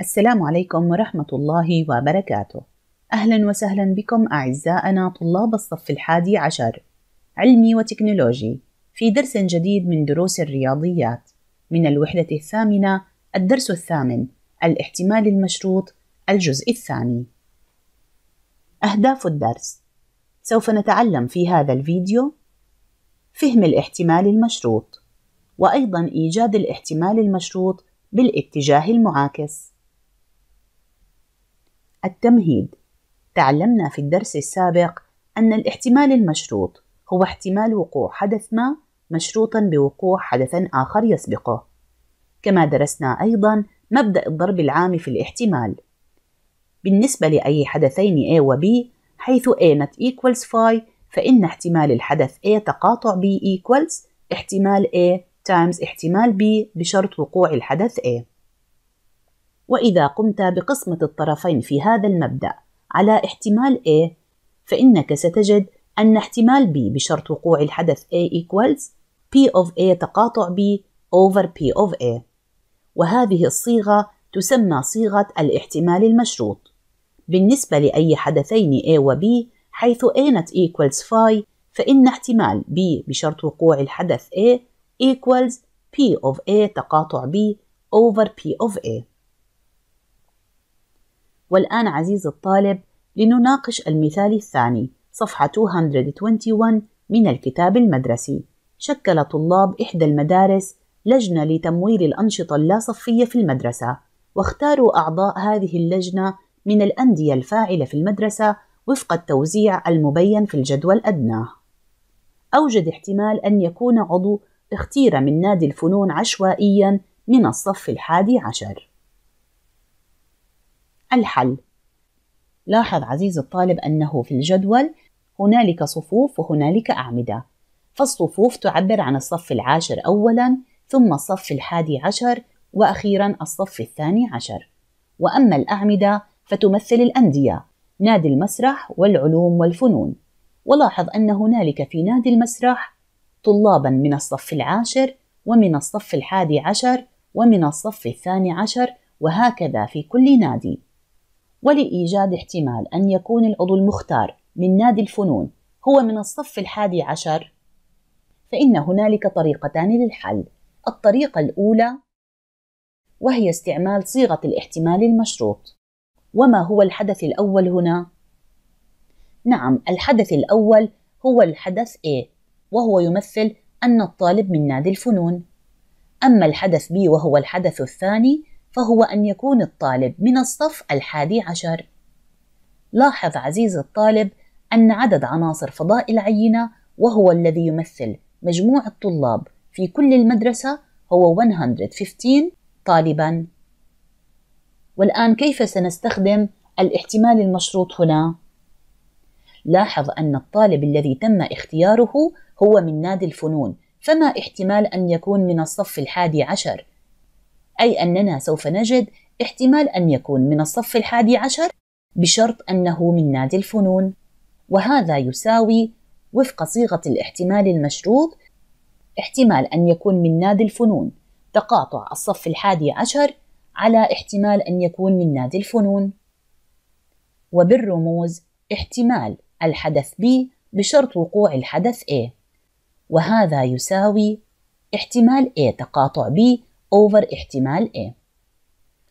السلام عليكم ورحمة الله وبركاته. أهلا وسهلا بكم أعزائنا طلاب الصف الحادي عشر علمي وتكنولوجي في درس جديد من دروس الرياضيات من الوحدة الثامنة الدرس الثامن الاحتمال المشروط الجزء الثاني. أهداف الدرس سوف نتعلم في هذا الفيديو فهم الاحتمال المشروط وأيضا إيجاد الاحتمال المشروط بالاتجاه المعاكس التمهيد تعلمنا في الدرس السابق أن الاحتمال المشروط هو احتمال وقوع حدث ما مشروطا بوقوع حدث آخر يسبقه كما درسنا أيضا مبدأ الضرب العام في الاحتمال بالنسبة لأي حدثين A و B حيث A not equals phi فإن احتمال الحدث A تقاطع B equals احتمال A times احتمال B بشرط وقوع الحدث A وإذا قمت بقسمة الطرفين في هذا المبدأ على احتمال A فإنك ستجد أن احتمال B بشرط وقوع الحدث A equals P of A تقاطع B over P of A وهذه الصيغة تسمى صيغة الاحتمال المشروط بالنسبة لأي حدثين A و B حيث A not equals phi فإن احتمال B بشرط وقوع الحدث A equals P of A تقاطع B over P of A والآن عزيز الطالب لنناقش المثال الثاني صفحة 221 من الكتاب المدرسي شكل طلاب إحدى المدارس لجنة لتمويل الأنشطة اللاصفية في المدرسة واختاروا أعضاء هذه اللجنة من الأندية الفاعلة في المدرسة وفق التوزيع المبين في الجدول الأدناه أوجد احتمال أن يكون عضو اختير من نادي الفنون عشوائيا من الصف الحادي عشر الحل لاحظ عزيز الطالب أنه في الجدول هنالك صفوف وهنالك أعمدة فالصفوف تعبر عن الصف العاشر أولا ثم الصف الحادي عشر وأخيرا الصف الثاني عشر وأما الأعمدة فتمثل الأندية نادي المسرح والعلوم والفنون ولاحظ أن هنالك في نادي المسرح طلابا من الصف العاشر ومن الصف الحادي عشر ومن الصف الثاني عشر وهكذا في كل نادي ولإيجاد احتمال أن يكون العضو المختار من نادي الفنون هو من الصف الحادي عشر فإن هنالك طريقتان للحل الطريقة الأولى وهي استعمال صيغة الاحتمال المشروط وما هو الحدث الأول هنا؟ نعم الحدث الأول هو الحدث A وهو يمثل أن الطالب من نادي الفنون أما الحدث B وهو الحدث الثاني فهو أن يكون الطالب من الصف الحادي عشر. لاحظ عزيز الطالب أن عدد عناصر فضاء العينة وهو الذي يمثل مجموع الطلاب في كل المدرسة هو 115 طالبا. والآن كيف سنستخدم الاحتمال المشروط هنا؟ لاحظ أن الطالب الذي تم اختياره هو من نادي الفنون، فما احتمال أن يكون من الصف الحادي عشر؟ أي أننا سوف نجد احتمال أن يكون من الصف الحادي عشر بشرط أنه من نادي الفنون وهذا يساوي وفق صيغة الاحتمال المشروط احتمال أن يكون من نادي الفنون تقاطع الصف الحادي عشر على احتمال أن يكون من نادي الفنون وبالرموز احتمال الحدث B بشرط وقوع الحدث A وهذا يساوي احتمال A تقاطع B over احتمال A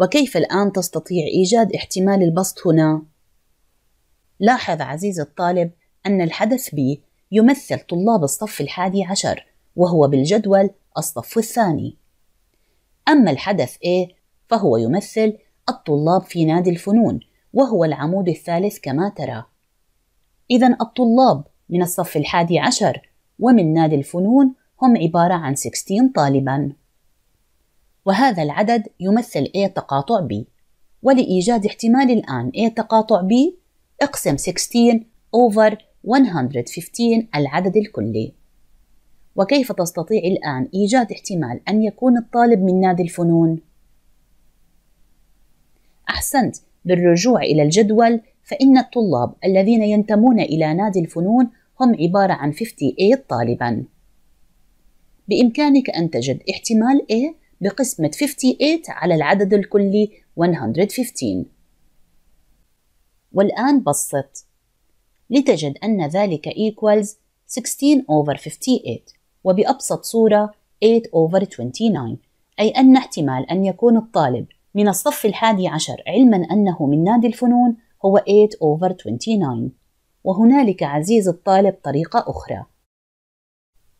وكيف الآن تستطيع إيجاد احتمال البسط هنا؟ لاحظ عزيزي الطالب أن الحدث B يمثل طلاب الصف الحادي عشر وهو بالجدول الصف الثاني أما الحدث A فهو يمثل الطلاب في نادي الفنون وهو العمود الثالث كما ترى إذا الطلاب من الصف الحادي عشر ومن نادي الفنون هم عبارة عن 16 طالباً وهذا العدد يمثل A تقاطع B ولإيجاد احتمال الآن A تقاطع B اقسم 16 over 115 العدد الكلي وكيف تستطيع الآن إيجاد احتمال أن يكون الطالب من نادي الفنون؟ أحسنت بالرجوع إلى الجدول فإن الطلاب الذين ينتمون إلى نادي الفنون هم عبارة عن 58 طالباً بإمكانك أن تجد احتمال A بقسمة 58 على العدد الكلي 115 والآن بسط لتجد أن ذلك equals 16 over 58 وبأبسط صورة 8 over 29 أي أن احتمال أن يكون الطالب من الصف الحادي عشر علما أنه من نادي الفنون هو 8 over 29 وهنالك عزيز الطالب طريقة أخرى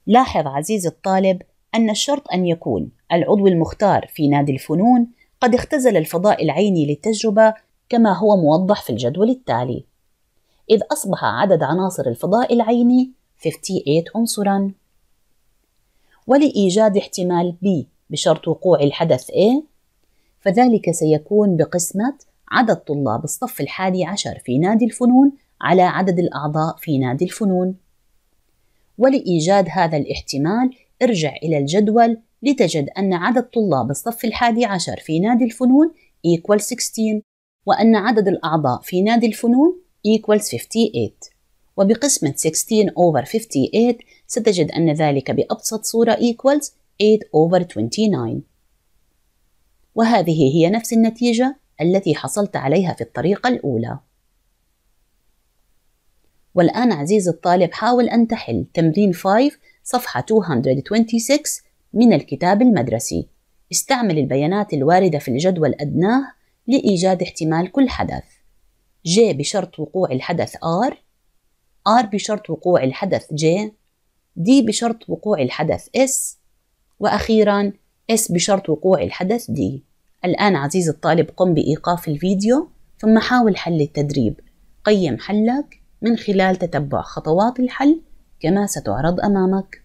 لاحظ عزيز الطالب أن الشرط أن يكون العضو المختار في نادي الفنون قد اختزل الفضاء العيني للتجربة كما هو موضح في الجدول التالي إذ أصبح عدد عناصر الفضاء العيني 58 عنصرا ولإيجاد احتمال B بشرط وقوع الحدث A فذلك سيكون بقسمة عدد طلاب الصف الحادي عشر في نادي الفنون على عدد الأعضاء في نادي الفنون ولإيجاد هذا الاحتمال ارجع إلى الجدول لتجد أن عدد طلاب الصف الحادي عشر في نادي الفنون equal 16 وأن عدد الأعضاء في نادي الفنون equals 58 وبقسمة 16 over 58 ستجد أن ذلك بأبسط صورة equals 8 over 29 وهذه هي نفس النتيجة التي حصلت عليها في الطريقة الأولى والآن عزيزي الطالب حاول أن تحل تمرين 5 صفحة 226 من الكتاب المدرسي استعمل البيانات الواردة في الجدول أدناه لإيجاد احتمال كل حدث J بشرط وقوع الحدث R R بشرط وقوع الحدث J D بشرط وقوع الحدث S وأخيرا S بشرط وقوع الحدث D الآن عزيزي الطالب قم بإيقاف الفيديو ثم حاول حل التدريب قيم حلك من خلال تتبع خطوات الحل كما ستعرض أمامك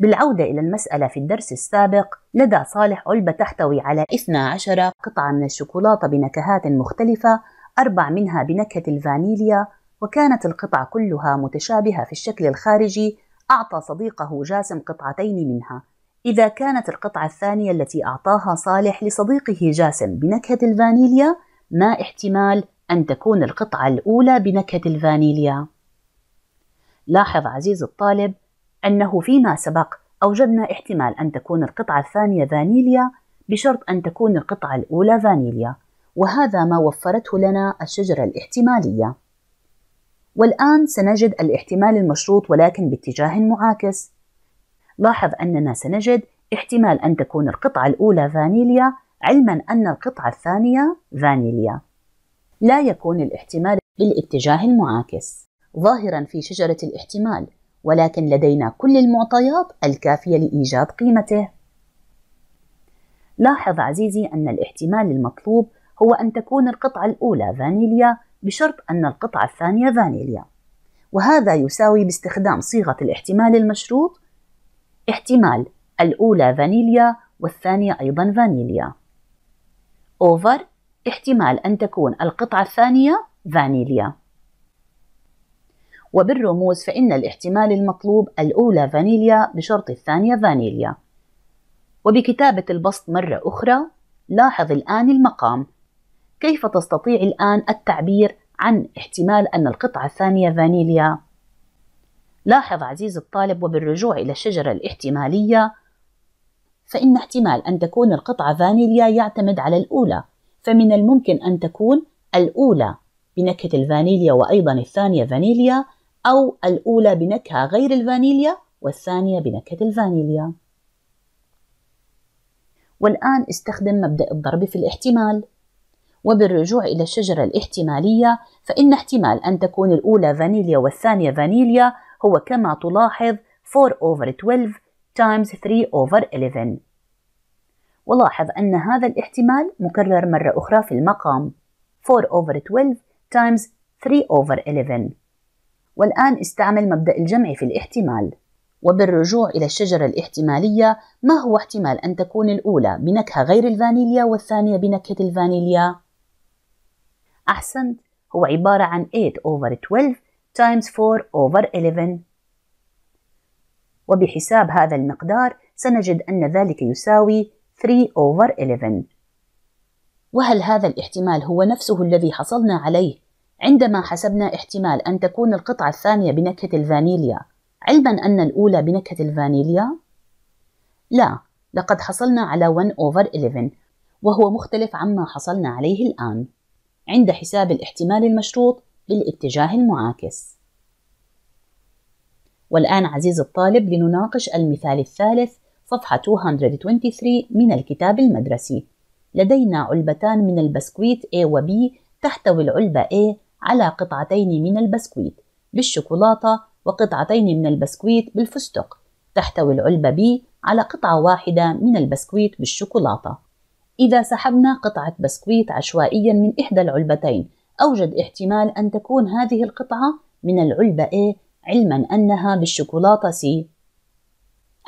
بالعودة إلى المسألة في الدرس السابق لدى صالح علبة تحتوي على 12 قطعة من الشوكولاتة بنكهات مختلفة أربع منها بنكهة الفانيليا وكانت القطع كلها متشابهة في الشكل الخارجي أعطى صديقه جاسم قطعتين منها إذا كانت القطعة الثانية التي أعطاها صالح لصديقه جاسم بنكهة الفانيليا ما احتمال أن تكون القطعة الأولى بنكهة الفانيليا؟ لاحظ عزيز الطالب أنه فيما سبق أوجدنا احتمال أن تكون القطعة الثانية فانيليا بشرط أن تكون القطعة الأولى فانيليا وهذا ما وفرته لنا الشجرة الاحتمالية والآن سنجد الاحتمال المشروط ولكن باتجاه معاكس لاحظ أننا سنجد احتمال أن تكون القطعة الأولى فانيليا علما أن القطعة الثانية فانيليا لا يكون الاحتمال بالاتجاه المعاكس ظاهرا في شجرة الاحتمال ولكن لدينا كل المعطيات الكافية لإيجاد قيمته لاحظ عزيزي أن الاحتمال المطلوب هو أن تكون القطعة الأولى فانيليا بشرط أن القطعة الثانية فانيليا وهذا يساوي باستخدام صيغة الاحتمال المشروط احتمال الأولى فانيليا والثانية أيضا فانيليا أوفر احتمال أن تكون القطعة الثانية فانيليا وبالرموز فإن الاحتمال المطلوب الأولى فانيليا بشرط الثانية فانيليا وبكتابة البسط مرة أخرى لاحظ الآن المقام كيف تستطيع الآن التعبير عن احتمال أن القطعة الثانية فانيليا لاحظ عزيز الطالب وبالرجوع إلى الشجرة الاحتمالية فإن احتمال أن تكون القطعة فانيليا يعتمد على الأولى فمن الممكن أن تكون الأولى بنكهة الفانيليا وأيضا الثانية فانيليا أو الأولى بنكهة غير الفانيليا والثانية بنكهة الفانيليا والآن استخدم مبدأ الضرب في الاحتمال وبالرجوع إلى الشجرة الاحتمالية فإن احتمال أن تكون الأولى فانيليا والثانية فانيليا هو كما تلاحظ 4 over 12 times 3 over 11 ولاحظ أن هذا الاحتمال مكرر مرة أخرى في المقام 4 over 12 times 3 over 11 والآن استعمل مبدأ الجمع في الاحتمال وبالرجوع إلى الشجرة الاحتمالية ما هو احتمال أن تكون الأولى بنكهة غير الفانيليا والثانية بنكهة الفانيليا؟ أحسنت هو عبارة عن 8 over 12 times 4 over 11 وبحساب هذا المقدار سنجد أن ذلك يساوي 3 over 11 وهل هذا الاحتمال هو نفسه الذي حصلنا عليه عندما حسبنا احتمال أن تكون القطعة الثانية بنكهة الفانيليا علما أن الأولى بنكهة الفانيليا؟ لا لقد حصلنا على 1 over 11 وهو مختلف عما حصلنا عليه الآن عند حساب الاحتمال المشروط بالاتجاه المعاكس والآن عزيز الطالب لنناقش المثال الثالث صفحة 223 من الكتاب المدرسي لدينا علبتان من البسكويت A و B تحتوي العلبة A على قطعتين من البسكويت بالشوكولاتة وقطعتين من البسكويت بالفستق تحتوي العلبة B على قطعة واحدة من البسكويت بالشوكولاتة إذا سحبنا قطعة بسكويت عشوائيا من إحدى العلبتين أوجد احتمال أن تكون هذه القطعة من العلبة A علما أنها بالشوكولاتة C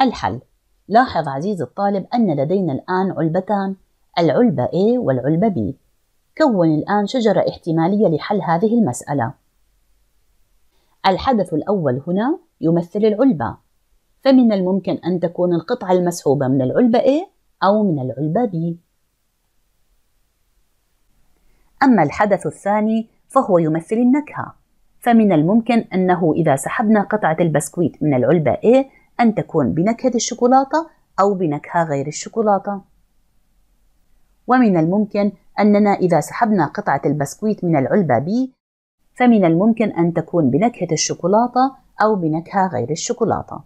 الحل لاحظ عزيزي الطالب أن لدينا الآن علبتان العلبة A والعلبة B كون الآن شجرة احتمالية لحل هذه المسألة الحدث الأول هنا يمثل العلبة فمن الممكن أن تكون القطعة المسحوبة من العلبة A أو من العلبة B أما الحدث الثاني فهو يمثل النكهة فمن الممكن أنه إذا سحبنا قطعة البسكويت من العلبة A أن تكون بنكهة الشوكولاتة أو بنكهة غير الشوكولاتة ومن الممكن أننا إذا سحبنا قطعة البسكويت من العلبة B فمن الممكن أن تكون بنكهة الشوكولاتة أو بنكهة غير الشوكولاتة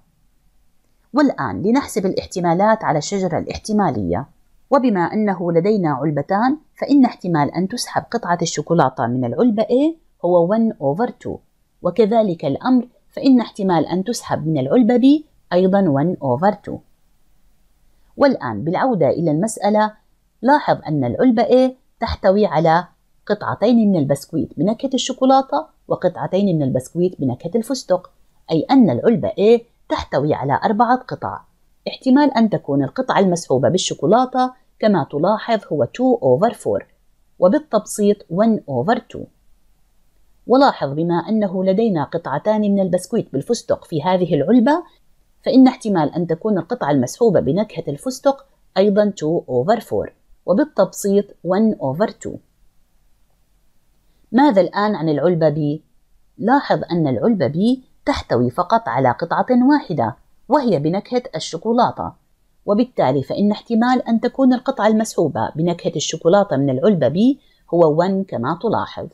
والآن لنحسب الاحتمالات على الشجرة الاحتمالية وبما أنه لدينا علبتان فإن احتمال أن تسحب قطعة الشوكولاتة من العلبة A هو 1 over 2 وكذلك الأمر فإن احتمال أن تسحب من العلبة B أيضا 1 over 2 والآن بالعودة إلى المسألة لاحظ أن العلبة A تحتوي على قطعتين من البسكويت بنكهة الشوكولاتة وقطعتين من البسكويت بنكهة الفستق أي أن العلبة A تحتوي على أربعة قطع احتمال أن تكون القطعة المسحوبة بالشوكولاتة كما تلاحظ هو 2 over 4 وبالتبسيط 1 over 2 ولاحظ بما أنه لدينا قطعتان من البسكويت بالفستق في هذه العلبة فإن احتمال أن تكون القطعة المسحوبة بنكهة الفستق أيضا 2 over 4 وبالتبسيط 1 over 2 ماذا الآن عن العلبة B؟ لاحظ أن العلبة B تحتوي فقط على قطعة واحدة وهي بنكهة الشوكولاتة وبالتالي فإن احتمال أن تكون القطعة المسحوبة بنكهة الشوكولاتة من العلبة B هو 1 كما تلاحظ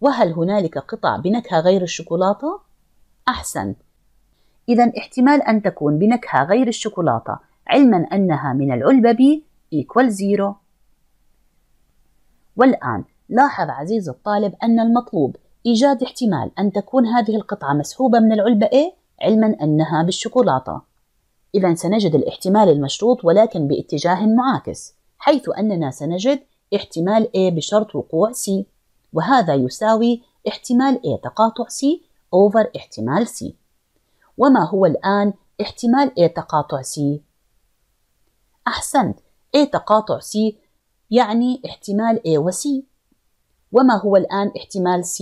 وهل هنالك قطع بنكهة غير الشوكولاتة؟ أحسن إذا احتمال أن تكون بنكهة غير الشوكولاتة علما أنها من العلبة B equal 0 والآن لاحظ عزيز الطالب أن المطلوب إيجاد احتمال أن تكون هذه القطعة مسحوبة من العلبة A علما أنها بالشوكولاتة إذا سنجد الاحتمال المشروط ولكن باتجاه معاكس حيث أننا سنجد احتمال A بشرط وقوع C وهذا يساوي احتمال A تقاطع C over احتمال C وما هو الآن احتمال A تقاطع C؟ أحسنت A تقاطع C يعني احتمال A و C وما هو الآن احتمال C؟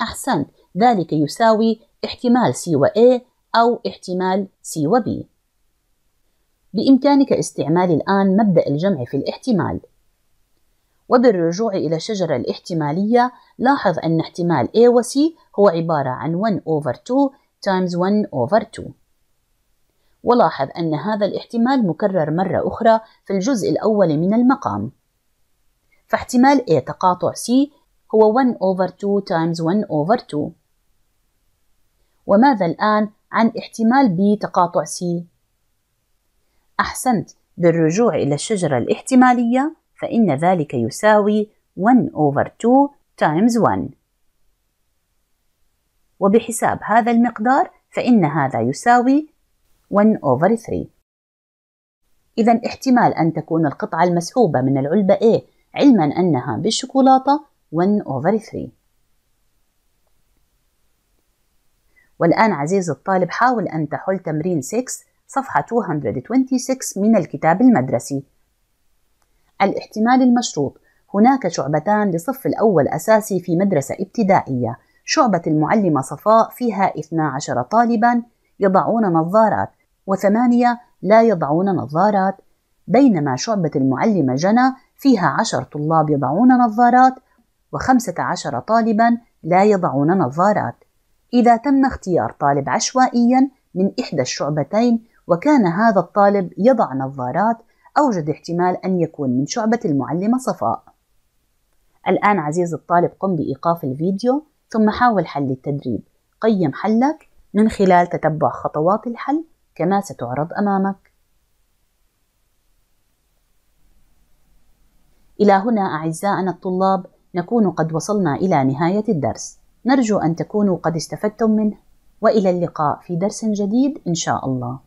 أحسنت ذلك يساوي احتمال C و A أو احتمال C و B بإمكانك استعمال الآن مبدأ الجمع في الاحتمال وبالرجوع إلى الشجرة الاحتمالية لاحظ أن احتمال A و C هو عبارة عن 1 over 2 times 1 over 2 ولاحظ أن هذا الاحتمال مكرر مرة أخرى في الجزء الأول من المقام فاحتمال A تقاطع C هو 1 over 2 times 1 over 2 وماذا الآن عن احتمال تقاطع سي أحسنت بالرجوع إلى الشجرة الاحتمالية فإن ذلك يساوي 1 over 2 times 1 وبحساب هذا المقدار فإن هذا يساوي 1 over 3 إذا احتمال أن تكون القطعة المسحوبة من العلبة A علما أنها بالشوكولاتة 1 over 3 والآن عزيزي الطالب حاول أن تحل تمرين 6 صفحة 226 من الكتاب المدرسي الاحتمال المشروط هناك شعبتان لصف الأول أساسي في مدرسة ابتدائية شعبة المعلمة صفاء فيها 12 طالبا يضعون نظارات وثمانية لا يضعون نظارات بينما شعبة المعلمة جنى فيها عشر طلاب يضعون نظارات وخمسة عشر طالبا لا يضعون نظارات إذا تم اختيار طالب عشوائيا من إحدى الشعبتين وكان هذا الطالب يضع نظارات أوجد احتمال أن يكون من شعبة المعلمة صفاء. الآن عزيز الطالب قم بإيقاف الفيديو ثم حاول حل التدريب، قيم حلك من خلال تتبع خطوات الحل كما ستعرض أمامك. إلى هنا أعزائنا الطلاب نكون قد وصلنا إلى نهاية الدرس. نرجو أن تكونوا قد استفدتم منه وإلى اللقاء في درس جديد إن شاء الله